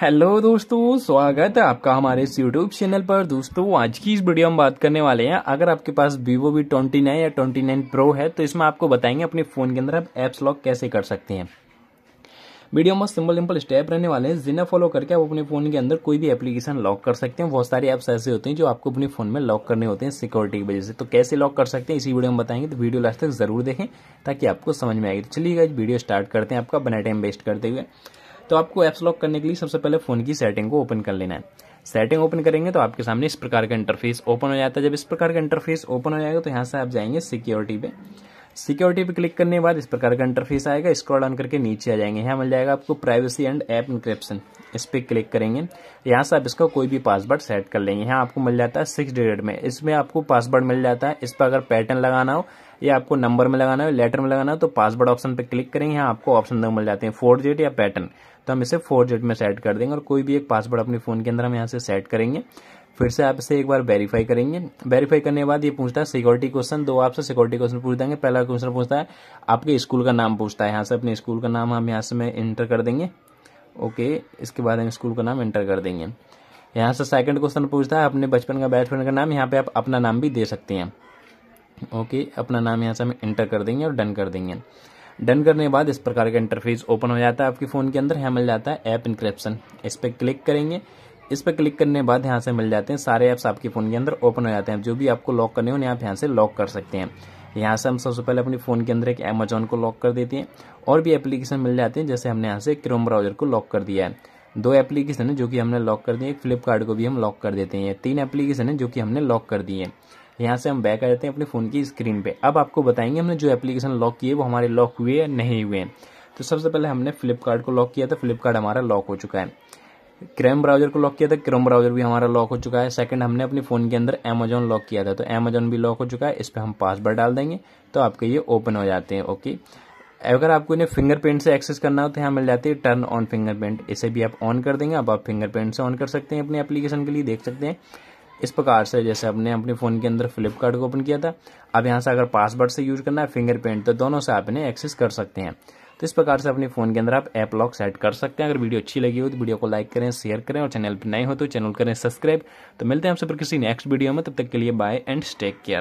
hello दोस्तों स्वागत है आपका हमारे इस यूट्यूब चैनल पर दोस्तों आज की इस वीडियो में बात करने वाले हैं अगर आपके पास वीवो वी ट्वेंटी नाइन या ट्वेंटी नाइन प्रो है तो इसमें आपको बताएंगे अपने फ़ोन के अंदर आप एप्स लॉक कैसे कर सकते हैं वीडियो में सिंपल सिंपल स्टेप रहने वाले हैं जिन्हें फॉलो करके आप अपने फ़ोन के अंदर कोई भी एप्लीकेशन लॉक कर सकते हैं बहुत सारे ऐप्स ऐसे होते हैं जो आपको अपने फ़ोन में लॉक करने होते हैं सिक्योरिटी की वजह से तो कैसे लॉक कर सकते हैं इसी वीडियो में बताएंगे तो वीडियो लास्ट तक जरूर देखें ताकि आपको समझ में आएगी तो चलिएगा वीडियो स्टार्ट करते हैं आपका बना टाइम वेस्ट करते हुए तो आपको एप्स लॉक करने के लिए सबसे पहले फ़ोन की सेटिंग को ओपन कर लेना है सेटिंग ओपन करेंगे तो आपके सामने इस प्रकार का इंटरफेस ओपन हो जाता है जब इस प्रकार का इंटरफेस ओपन हो जाएगा तो यहाँ से आप जाएंगे सिक्योरिटी पे सिक्योरिटी पे क्लिक करने के बाद इस प्रकार का इंटरफेस आएगा स्क्रॉल डाउन करके नीचे आ जाएंगे यहाँ मिल जाएगा आपको प्राइवेसी एंड ऐप इंक्रिप्शन इस पर क्लिक करेंगे यहाँ से आप इसका कोई भी पासवर्ड सेट कर लेंगे यहाँ आपको मिल जाता है सिक्स डिजिट में इसमें आपको पासवर्ड मिल जाता है इस पर अगर पैटर्न लगाना हो या आपको नंबर में लगाना हो लेटर में लगाना हो तो पासवर्ड ऑप्शन पर क्लिक करेंगे यहाँ आपको ऑप्शन दो मिल जाते हैं फोर डिजिट या पैटर्न तो हम इसे फोर डिजिट में सेट कर देंगे और कोई भी एक पासवर्ड अपने फ़ोन के अंदर हम यहाँ से सेट करेंगे फिर से आप इसे एक बार वेरीफाई करेंगे वेरीफाई करने के बाद ये पूछता है सिक्योरिटी क्वेश्चन दो आपसे सिक्योरिटी क्वेश्चन पूछ देंगे पहला क्वेश्चन पूछता है आपके स्कूल का नाम पूछता है यहाँ से अपने स्कूल का नाम हम यहाँ से मैं इंटर कर देंगे ओके इसके बाद हम स्कूल का नाम इंटर कर देंगे यहाँ से सेकंड क्वेश्चन पूछता है अपने बचपन का बेस्ट फ्रेंड का नाम यहाँ पे आप अपना नाम भी दे सकते हैं ओके अपना नाम यहाँ से हम इंटर कर देंगे और डन कर देंगे डन करने के बाद इस प्रकार का इंटरफेस ओपन हो जाता है आपके फ़ोन के अंदर यहाँ मिल जाता है ऐप इंक्रिप्शन इस पर क्लिक करेंगे इस पर क्लिक करने के बाद यहाँ से मिल जाते हैं सारे ऐप्स आपके फ़ोन के अंदर ओपन हो जाते हैं जो भी आपको लॉक करने हो आप यहाँ से लॉक कर सकते हैं यहाँ से हम सबसे पहले अपने फ़ोन के अंदर एक अमेजोन को लॉक कर देते हैं और भी एप्लीकेशन मिल जाते हैं जैसे हमने यहाँ से क्रोम ब्राउजर को लॉक कर दिया है दो एप्लीकेशन है जो कि हमने लॉक कर दिए एक फ्लिपकार्ट को भी हम लॉक कर देते हैं तीन एप्लीकेशन है जो कि हमने लॉक कर दिए हैं यहाँ से हम बैक आ जाते हैं अपने फ़ोन की स्क्रीन पे अब आपको बताएंगे हमने जो एप्लीकेशन लॉक किए वो हमारे लॉक हुए या नहीं हुए हैं तो सबसे पहले हमने फ्लिपकार्ट को लॉक किया था फ्लिपकार्ट हमारा लॉक हो चुका है क्रेम ब्राउजर को लॉक किया था क्रोम ब्राउजर भी हमारा लॉक हो चुका है सेकंड हमने अपने फ़ोन के अंदर अमेजोन लॉक किया था तो अमेजोन भी लॉक हो चुका है इस पर हम पासवर्ड डाल देंगे तो आपके ये ओपन हो जाते हैं ओके अगर आपको इन्हें फिंगरप्रिंट से एक्सेस करना हो तो यहाँ मिल जाती है टर्न ऑन फिंगरप्रिंट इसे भी आप ऑन कर देंगे अब आप फिंगरप्रिंट से ऑन कर सकते हैं अपने एप्लीकेशन के लिए देख सकते हैं इस प्रकार से जैसे आपने अपने फ़ोन के अंदर फ्लिपकार्ट को ओपन किया था अब यहाँ से अगर पासवर्ड से यूज करना है फिंगरप्रिंट तो दोनों से आप इन्हें एक्सेस कर सकते हैं तो इस प्रकार से अपने फ़ोन के अंदर आप ऐप लॉक सेट कर सकते हैं अगर वीडियो अच्छी लगी हो तो वीडियो को लाइक करें शेयर करें और चैनल पर नए हो तो चैनल करें सब्सक्राइब तो मिलते हैं आप सब किसी नेक्स्ट वीडियो में तब तक के लिए बाय एंड टेक केयर